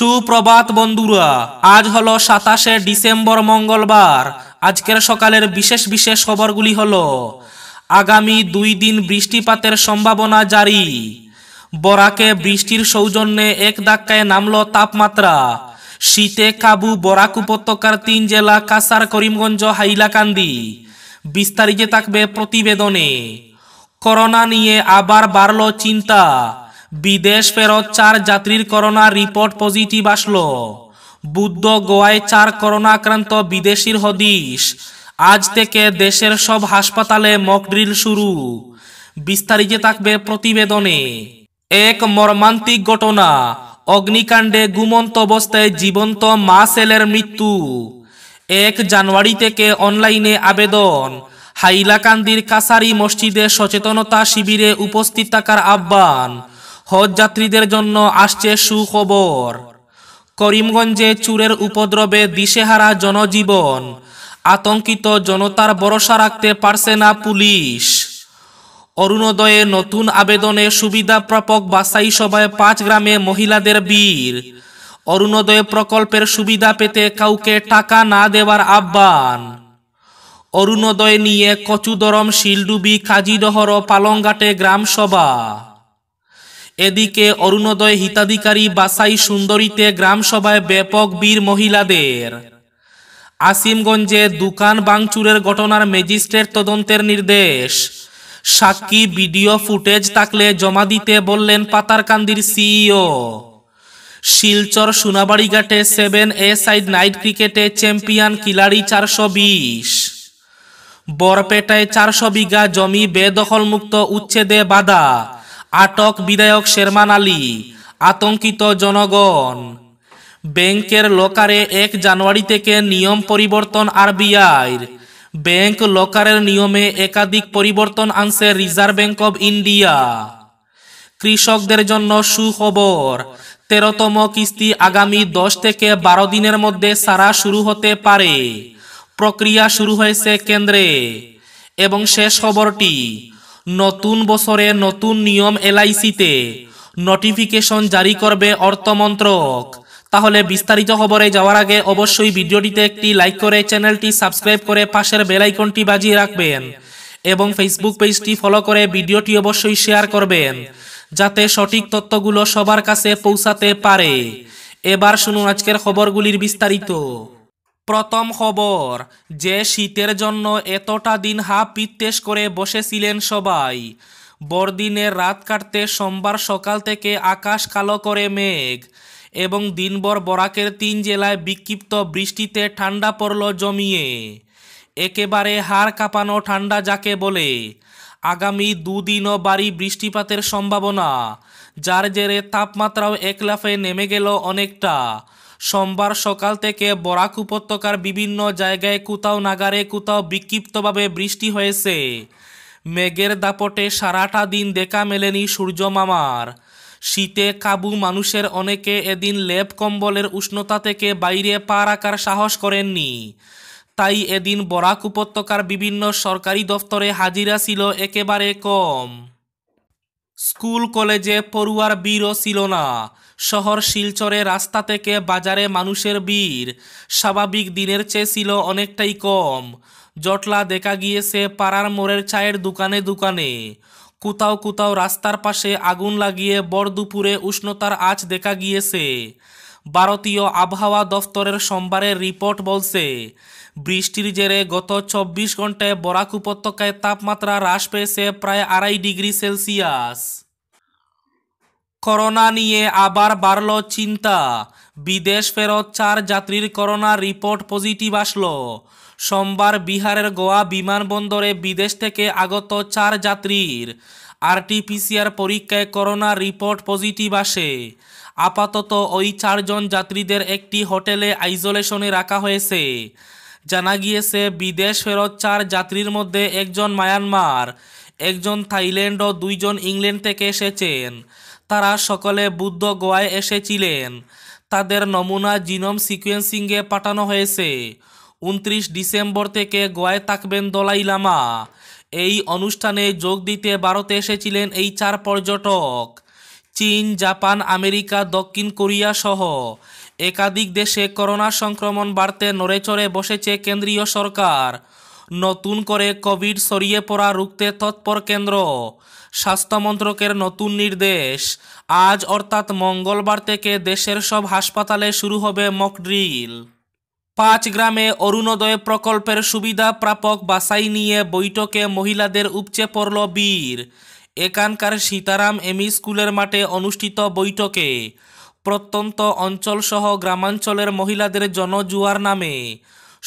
সুপ্রভাত বন্ধুরা আজ হলো সাতাশে ডিসেম্বর মঙ্গলবার আজকের সকালের বিশেষ বিশেষ খবরগুলি হল আগামী দুই দিন বৃষ্টিপাতের সম্ভাবনা জারি বরাকে বৃষ্টির সৌজন্যে এক ধাক্কায় নামল তাপমাত্রা শীতে কাবু বরাক উপত্যকার তিন জেলা কাসার করিমগঞ্জ হাইলাকান্দি বিস্তারিত থাকবে প্রতিবেদনে করোনা নিয়ে আবার বাড়ল চিন্তা বিদেশ ফেরত চার যাত্রীর করোনা রিপোর্ট পজিটিভ আসলো বুদ্ধ গোয়ায় চার করোনা আক্রান্ত বিদেশির হদিশ আজ থেকে দেশের সব হাসপাতালে মকড্রিল শুরু বিস্তারিত থাকবে প্রতিবেদনে এক মর্মান্তিক ঘটনা অগ্নিকাণ্ডে গুমন্ত অবস্থায় জীবন্ত মা সেলের মৃত্যু এক জানুয়ারি থেকে অনলাইনে আবেদন হাইলাকান্দির কাসারি মসজিদে সচেতনতা শিবিরে উপস্থিত থাকার আহ্বান হজ যাত্রীদের জন্য আসছে সুখবর করিমগঞ্জে চুরের উপদ্রবে দিশেহারা জনজীবন আতঙ্কিত জনতার ভরসা রাখতে পারছে না পুলিশ অরুণোদয়ে নতুন আবেদনে সুবিধা প্রাপক বাসাই সভায় পাঁচ গ্রামে মহিলাদের বীর অরুণোদয় প্রকল্পের সুবিধা পেতে কাউকে টাকা না দেওয়ার আহ্বান অরুণোদয় নিয়ে কচুদরম শিলডুবি ও পালংঘাটে গ্রামসভা এদিকে অরুণোদয় হিতাধিকারী বাসাই সুন্দরীতে গ্রামসভায় ব্যাপক বীর মহিলাদের আসিমগঞ্জে দোকান বাংচুরের ঘটনার ম্যাজিস্ট্রেট তদন্তের নির্দেশ সাক্ষী ভিডিও ফুটেজ থাকলে জমা দিতে বললেন পাতারকান্দির সিইও শিলচর সোনাবাড়িঘাটে সেভেন এ সাইড নাইট ক্রিকেটে চ্যাম্পিয়ন কিলাড়ি চারশো বিশ বরপেটায় চারশো বিঘা জমি বেদখলমুক্ত উচ্ছেদে বাধা আটক বিধায়ক শেরমান আলী আতঙ্কিত জনগণ ব্যাংকের লকারে এক জানুয়ারি থেকে নিয়ম পরিবর্তন আরবিআইর ব্যাংক লকারের নিয়মে একাধিক পরিবর্তন আনছে রিজার্ভ ব্যাংক অব ইন্ডিয়া কৃষকদের জন্য সুখবর তেরোতম কিস্তি আগামী দশ থেকে বারো দিনের মধ্যে সারা শুরু হতে পারে প্রক্রিয়া শুরু হয়েছে কেন্দ্রে এবং শেষ খবরটি নতুন বছরে নতুন নিয়ম এলআইসিতে নোটিফিকেশন জারি করবে অর্থমন্ত্রক তাহলে বিস্তারিত খবরে যাওয়ার আগে অবশ্যই ভিডিওটিতে একটি লাইক করে চ্যানেলটি সাবস্ক্রাইব করে পাশের বেলাইকনটি বাজিয়ে রাখবেন এবং ফেসবুক পেজটি ফলো করে ভিডিওটি অবশ্যই শেয়ার করবেন যাতে সঠিক তথ্যগুলো সবার কাছে পৌঁছাতে পারে এবার শুনুন আজকের খবরগুলির বিস্তারিত প্রথম খবর যে শীতের জন্য এতটা দিন হা পিত্তেস করে বসেছিলেন সবাই বড়দিনের রাত কাটতে সোমবার সকাল থেকে আকাশ কালো করে মেঘ এবং দিনভর বরাকের তিন জেলায় বিক্ষিপ্ত বৃষ্টিতে ঠান্ডা পড়ল জমিয়ে একেবারে হাড় কাঁপানো ঠান্ডা যাকে বলে আগামী দুদিনও বাড়ি বৃষ্টিপাতের সম্ভাবনা যার জেরে তাপমাত্রাও একলাফে নেমে গেল অনেকটা সোমবার সকাল থেকে বরাক উপত্যকার বিভিন্ন জায়গায় কোথাও নাগারে কোথাও বিক্ষিপ্তভাবে বৃষ্টি হয়েছে মেঘের দাপটে সারাটা দিন দেখা মেলেনি সূর্য মামার শীতে কাবু মানুষের অনেকে এদিন লেপ কম্বলের উষ্ণতা থেকে বাইরে পা রাখার সাহস করেননি তাই এদিন বরাক উপত্যকার বিভিন্ন সরকারি দফতরে হাজিরা ছিল একেবারে কম স্কুল কলেজে পড়ুয়ার বীরও ছিল না শহর শিলচরে রাস্তা থেকে বাজারে মানুষের ভিড় স্বাভাবিক দিনের চেয়ে ছিল অনেকটাই কম জটলা দেখা গিয়েছে পাড়ার মোড়ের চায়ের দোকানে দোকানে কোথাও কোথাও রাস্তার পাশে আগুন লাগিয়ে বড় দুপুরে উষ্ণতার আঁচ দেখা গিয়েছে ভারতীয় আবহাওয়া দফতরের সোমবারের রিপোর্ট বলছে বৃষ্টির জেরে গত চব্বিশ ঘন্টায় বরাক উপত্যকায় তাপমাত্রা হ্রাস পেয়েছে প্রায় আড়াই ডিগ্রি সেলসিয়াস করোনা নিয়ে আবার বাড়ল চিন্তা বিদেশ ফেরত চার যাত্রীর করোনা রিপোর্ট পজিটিভ আসলো সোমবার বিহারের গোয়া বিমানবন্দরে বিদেশ থেকে আগত চার যাত্রীর আরটিপিসিআর পরীক্ষায় করোনা রিপোর্ট পজিটিভ আসে আপাতত ওই চারজন যাত্রীদের একটি হোটেলে আইসোলেশনে রাখা হয়েছে জানা গিয়েছে বিদেশ ফেরত চার যাত্রীর মধ্যে একজন মায়ানমার একজন থাইল্যান্ড ও দুইজন ইংল্যান্ড থেকে এসেছেন তারা সকলে বুদ্ধ গোয়ায় এসেছিলেন তাদের নমুনা জিনোম সিকোয়েন্সিংয়ে পাঠানো হয়েছে উনত্রিশ ডিসেম্বর থেকে গোয়ায় থাকবেন দলাই লামা এই অনুষ্ঠানে যোগ দিতে ভারতে এসেছিলেন এই চার পর্যটক চীন জাপান আমেরিকা দক্ষিণ কোরিয়া সহ একাধিক দেশে করোনা সংক্রমণ বাড়তে নড়েচড়ে বসেছে কেন্দ্রীয় সরকার নতুন করে কোভিড ছড়িয়ে পড়া রুখতে তৎপর কেন্দ্র স্বাস্থ্য মন্ত্রকের নতুন নির্দেশ আজ অর্থাৎ মঙ্গলবার থেকে দেশের সব হাসপাতালে শুরু হবে মকড্রিল পাঁচ গ্রামে অরুণোদয় প্রকল্পের সুবিধা প্রাপক বাসাই নিয়ে বৈঠকে মহিলাদের উপচে পড়ল বীর এখানকার সীতারাম এমি স্কুলের মাঠে অনুষ্ঠিত বৈঠকে প্রত্যন্ত অঞ্চলসহ গ্রামাঞ্চলের মহিলাদের জনজুয়ার নামে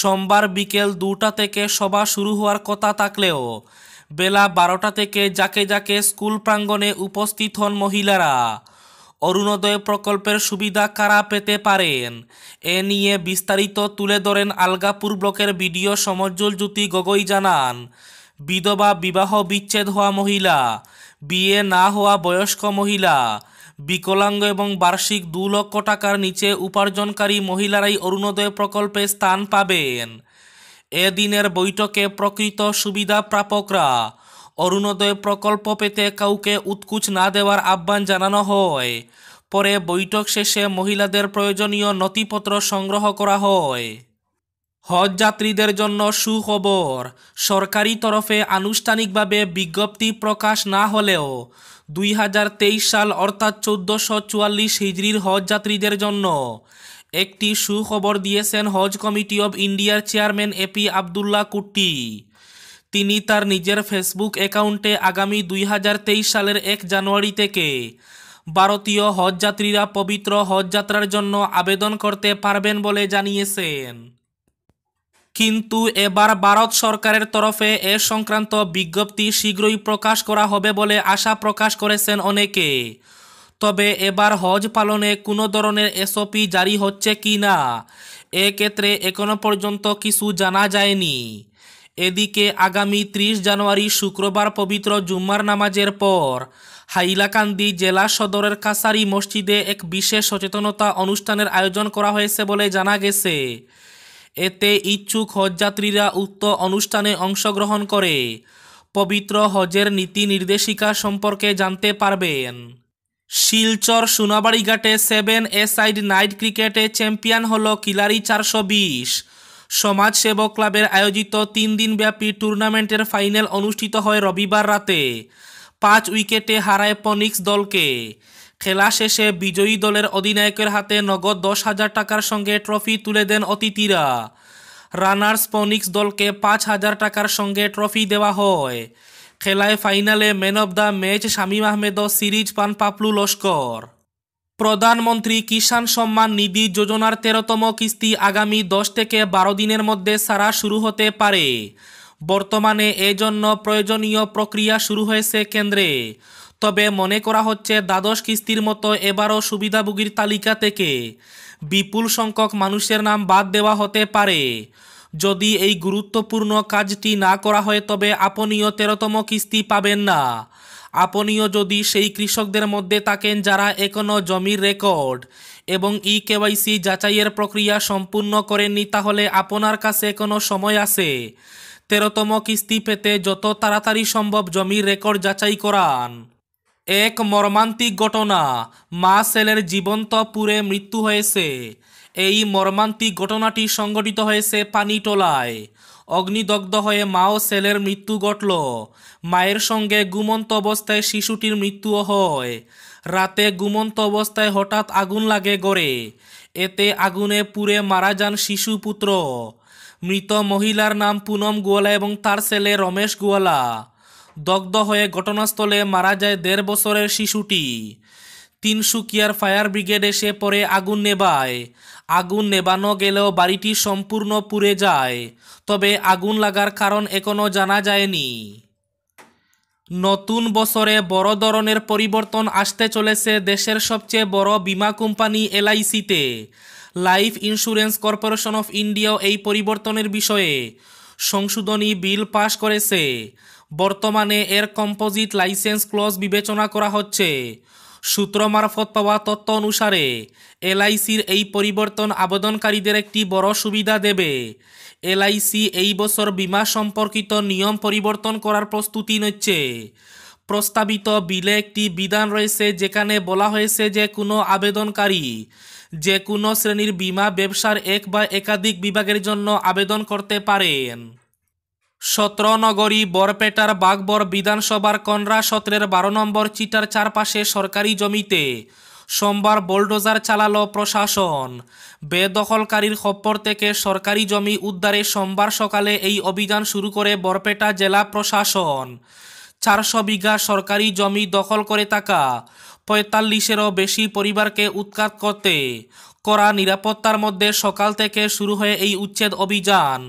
সোমবার বিকেল দুটা থেকে সভা শুরু হওয়ার কথা থাকলেও বেলা বারোটা থেকে যাকে যাকে স্কুল প্রাঙ্গণে উপস্থিত হন মহিলারা অরুণোদয় প্রকল্পের সুবিধা কারা পেতে পারেন এ নিয়ে বিস্তারিত তুলে ধরেন আলগাপুর ব্লকের বিডিও সমজ্জল জ্যোতি গগৈ জানান বিধবা বিবাহ বিচ্ছেদ হওয়া মহিলা বিয়ে না হওয়া বয়স্ক মহিলা বিকলাঙ্গ এবং বার্ষিক দু লক্ষ টাকার নিচে উপার্জনকারী মহিলারাই অরুণোদয় প্রকল্পে স্থান পাবেন এ দিনের বৈঠকে প্রকৃত সুবিধা প্রাপকরা অরুণোদয় প্রকল্প পেতে কাউকে উৎকুচ না দেওয়ার আহ্বান জানানো হয় পরে বৈঠক শেষে মহিলাদের প্রয়োজনীয় নথিপত্র সংগ্রহ করা হয় হজ যাত্রীদের জন্য সুখবর সরকারি তরফে আনুষ্ঠানিকভাবে বিজ্ঞপ্তি প্রকাশ না হলেও দুই সাল অর্থাৎ চোদ্দোশো চুয়াল্লিশ হিজড়ির হজ যাত্রীদের জন্য একটি সুখবর দিয়েছেন হজ কমিটি অব ইন্ডিয়ার chairman A P Abdullah Kutty তিনি তার নিজের ফেসবুক অ্যাকাউন্টে আগামী দুই সালের এক জানুয়ারি থেকে ভারতীয় হজযাত্রীরা পবিত্র হজযাত্রার জন্য আবেদন করতে পারবেন বলে জানিয়েছেন কিন্তু এবার ভারত সরকারের তরফে এ সংক্রান্ত বিজ্ঞপ্তি শীঘ্রই প্রকাশ করা হবে বলে আশা প্রকাশ করেছেন অনেকে তবে এবার হজ পালনে কোনো ধরনের এসওপি জারি হচ্ছে কি না এক্ষেত্রে এখনও পর্যন্ত কিছু জানা যায়নি এদিকে আগামী ত্রিশ জানুয়ারি শুক্রবার পবিত্র জুম্মার নামাজের পর হাইলাকান্দি জেলা সদরের কাছারি মসজিদে এক বিশেষ সচেতনতা অনুষ্ঠানের আয়োজন করা হয়েছে বলে জানা গেছে এতে ইচ্ছুক হজযাত্রীরা উক্ত অনুষ্ঠানে অংশগ্রহণ করে পবিত্র হজের নীতি নির্দেশিকা সম্পর্কে জানতে পারবেন শিলচর সোনাবাড়িঘাটে সেভেন এ সাইড নাইট ক্রিকেটে চ্যাম্পিয়ন হল কিলারি চারশো বিশ সমাজসেবক ক্লাবের আয়োজিত তিন দিনব্যাপী টুর্নামেন্টের ফাইনাল অনুষ্ঠিত হয় রবিবার রাতে পাঁচ উইকেটে হারায় পনিক্স দলকে খেলা শেষে বিজয়ী দলের অধিনায়কের হাতে নগদ দশ হাজার টাকার সঙ্গে ট্রফি তুলে দেন অতিথিরা রানার্স পনিক্স দলকে পাঁচ হাজার টাকার সঙ্গে ট্রফি দেওয়া হয় খেলায় ফাইনালে man of the match Shamim Ahmed series পান পাপলু লস্কর প্রধানমন্ত্রী কিষাণ সম্মান নিধি যোজনার তেরোতম কিস্তি আগামী দশ থেকে বারো দিনের মধ্যে সারা শুরু হতে পারে বর্তমানে এজন্য প্রয়োজনীয় প্রক্রিয়া শুরু হয়েছে কেন্দ্রে তবে মনে করা হচ্ছে দ্বাদশ কিস্তির মতো এবারও সুবিধাভোগীর তালিকা থেকে বিপুল সংখ্যক মানুষের নাম বাদ দেওয়া হতে পারে যদি এই গুরুত্বপূর্ণ কাজটি না করা হয় তবে আপনিও তেরোতম কিস্তি পাবেন না আপনিও যদি সেই কৃষকদের মধ্যে থাকেন যারা এখনও জমির রেকর্ড এবং ই কেওয়াইসি যাচাইয়ের প্রক্রিয়া সম্পূর্ণ করেননি তাহলে আপনার কাছে কোনো সময় আছে তেরোতম কিস্তি পেতে যত তাড়াতাড়ি সম্ভব জমির রেকর্ড যাচাই করান এক মর্মান্তিক ঘটনা মা ছেলের জীবন্ত পুরে মৃত্যু হয়েছে এই মর্মান্তিক ঘটনাটি সংঘটিত হয়েছে পানিটোলায় অগ্নিদগ্ধ হয়ে মা ও ছেলের মৃত্যু ঘটল মায়ের সঙ্গে গুমন্ত অবস্থায় শিশুটির মৃত্যুও হয় রাতে গুমন্ত অবস্থায় হঠাৎ আগুন লাগে গড়ে এতে আগুনে পুড়ে মারা যান শিশু পুত্র মৃত মহিলার নাম পুনম গোয়ালা এবং তার ছেলে রমেশ গোয়ালা দগ্ধ হয়ে ঘটনাস্থলে মারা যায় দেড় বছরের শিশুটি তিনসুকিয়ার ফায়ার ব্রিগেড এসে পরে আগুন নেবায় আগুন নেবানো গেলেও বাড়িটি সম্পূর্ণ পুড়ে যায় তবে আগুন লাগার কারণ এখনও জানা যায়নি নতুন বছরে বড় ধরনের পরিবর্তন আসতে চলেছে দেশের সবচেয়ে বড় বিমা কোম্পানি এলআইসিতে লাইফ ইন্স্যুরেন্স কর্পোরেশন অফ ইন্ডিয়াও এই পরিবর্তনের বিষয়ে সংশোধনী বিল পাশ করেছে বর্তমানে এর কম্পোজিট লাইসেন্স ক্লজ বিবেচনা করা হচ্ছে সূত্র মারফত পাওয়া তথ্য অনুসারে এলআইসির এই পরিবর্তন আবেদনকারীদের একটি বড় সুবিধা দেবে এলআইসি এই বছর বিমা সম্পর্কিত নিয়ম পরিবর্তন করার প্রস্তুতি নিচ্ছে প্রস্তাবিত বিলে একটি বিধান রয়েছে যেখানে বলা হয়েছে যে কোনো আবেদনকারী যে কোনো শ্রেণীর বিমা ব্যবসার এক বা একাধিক বিভাগের জন্য আবেদন করতে পারেন সত্রনগরী বরপেটার বাগবর বিধানসভার কনরা সত্রের বারো নম্বর চিটার চারপাশে সরকারি জমিতে সোমবার বোলডোজার চালাল প্রশাসন বেদখলকারীর খপ্পর থেকে সরকারি জমি উদ্ধারে সোমবার সকালে এই অভিযান শুরু করে বরপেটা জেলা প্রশাসন চারশো বিঘা সরকারি জমি দখল করে থাকা পঁয়তাল্লিশেরও বেশি পরিবারকে উৎখাত করতে করা নিরাপত্তার মধ্যে সকাল থেকে শুরু হয়ে এই উচ্ছেদ অভিযান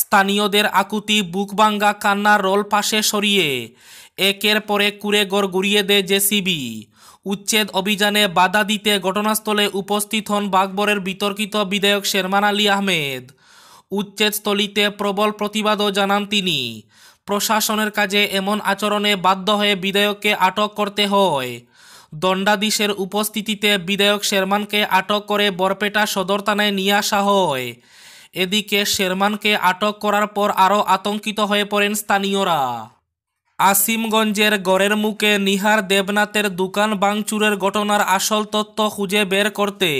স্থানীয়দের আকুতি বুকবাঙ্গা কান্নার রোল পাশে সরিয়ে একের পরে কুড়ে গড় গুড়িয়ে দেয় জেসিবি উচ্ছেদ অভিযানে বাধা দিতে ঘটনাস্থলে উপস্থিত হন বাগবরের বিতর্কিত বিধায়ক শেরমান আলী আহমেদ উচ্ছেদস্থলিতে প্রবল প্রতিবাদও জানান তিনি প্রশাসনের কাজে এমন আচরণে বাধ্য হয়ে বিধায়ককে আটক করতে হয় দণ্ডাধীশের উপস্থিতিতে বিধায়ক শেরমানকে আটক করে বরপেটা সদর থানায় নিয়ে আসা হয় এদিকে শেরমানকে আটক করার পর আরও আতঙ্কিত হয়ে পড়েন স্থানীয়রা আসিমগঞ্জের গড়ের মুখে নিহার দেবনাথের দোকান বাংচুরের ঘটনার আসল তথ্য খুঁজে বের করতে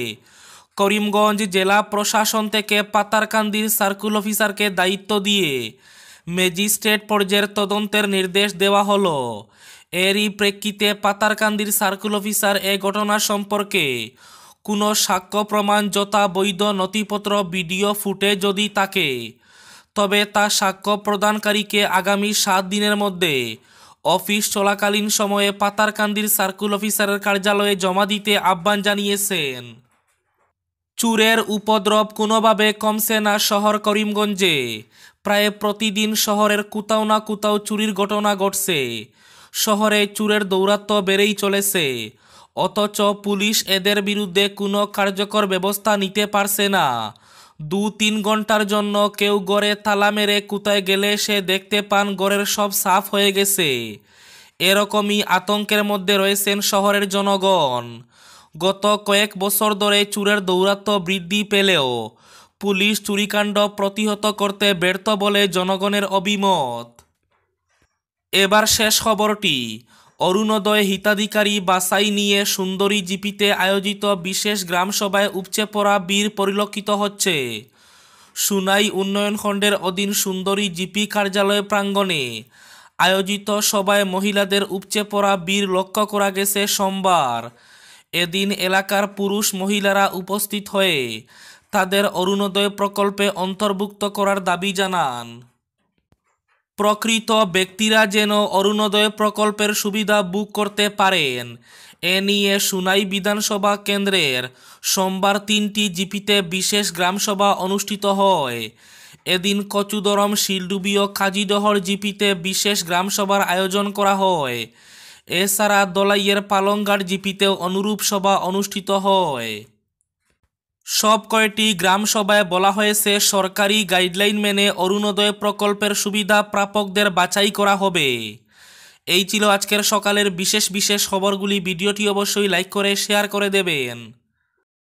করিমগঞ্জ জেলা প্রশাসন থেকে পাতারকান্দির সার্কুল অফিসারকে দায়িত্ব দিয়ে ম্যাজিস্ট্রেট পর্যায়ের তদন্তের নির্দেশ দেওয়া হলো এরই প্রেক্ষিতে পাতারকান্দির সার্কুল অফিসার এ ঘটনা সম্পর্কে কোনো সাক্ষ্য প্রমাণ যথা বৈধ নথিপত্র ভিডিও ফুটে যদি থাকে তবে তা সাক্ষ্য প্রদানকারীকে আগামী সাত দিনের মধ্যে অফিস চলাকালীন সময়ে পাতারকান্দির সার্কুল অফিসারের কার্যালয়ে জমা দিতে আহ্বান জানিয়েছেন চুরের উপদ্রব কোনোভাবে কমছে না শহর করিমগঞ্জে প্রায় প্রতিদিন শহরের কোথাও না কোথাও চুরির ঘটনা ঘটছে শহরে চুরের দৌরাত্ব বেড়েই চলেছে অথচ পুলিশ এদের বিরুদ্ধে কোনো কার্যকর ব্যবস্থা নিতে পারছে না দু তিন ঘন্টার জন্য কেউ গড়ে তালা মেরে কোথায় গেলে সে দেখতে পান গড়ের সব সাফ হয়ে গেছে এরকমই আতঙ্কের মধ্যে রয়েছেন শহরের জনগণ গত কয়েক বছর ধরে চুরের দৌরাত্ম বৃদ্ধি পেলেও পুলিশ চুরিকাণ্ড প্রতিহত করতে ব্যর্থ বলে জনগণের অভিমত এবার শেষ খবরটি অরুণোদয় হিতাধিকারী বাসাই নিয়ে সুন্দরী জিপিতে আয়োজিত বিশেষ গ্রামসভায় উপচে পড়া বীর পরিলক্ষিত হচ্ছে সুনাই উন্নয়ন খণ্ডের অধীন সুন্দরী জিপি কার্যালয় প্রাঙ্গণে আয়োজিত সভায় মহিলাদের উপচে পড়া বীর লক্ষ্য করা গেছে সোমবার এদিন এলাকার পুরুষ মহিলারা উপস্থিত হয়ে তাদের অরুণোদয় প্রকল্পে অন্তর্ভুক্ত করার দাবি জানান প্রকৃত ব্যক্তিরা যেন অরুণোদয় প্রকল্পের সুবিধা বুক করতে পারেন এ নিয়ে সুনাই বিধানসভা কেন্দ্রের সোমবার তিনটি জিপিতে বিশেষ গ্রামসভা অনুষ্ঠিত হয় এদিন কচুদরম শিলডুবি ও কাজীডহর জিপিতে বিশেষ গ্রামসভার আয়োজন করা হয় এছাড়া দলাইয়ের পালংগাড় জিপিতেও অনুরূপ সভা অনুষ্ঠিত হয় সব কয়টি গ্রামসভায় বলা হয়েছে সরকারি গাইডলাইন মেনে অরুণোদয় প্রকল্পের সুবিধা প্রাপকদের বাছাই করা হবে এই ছিল আজকের সকালের বিশেষ বিশেষ খবরগুলি ভিডিওটি অবশ্যই লাইক করে শেয়ার করে দেবেন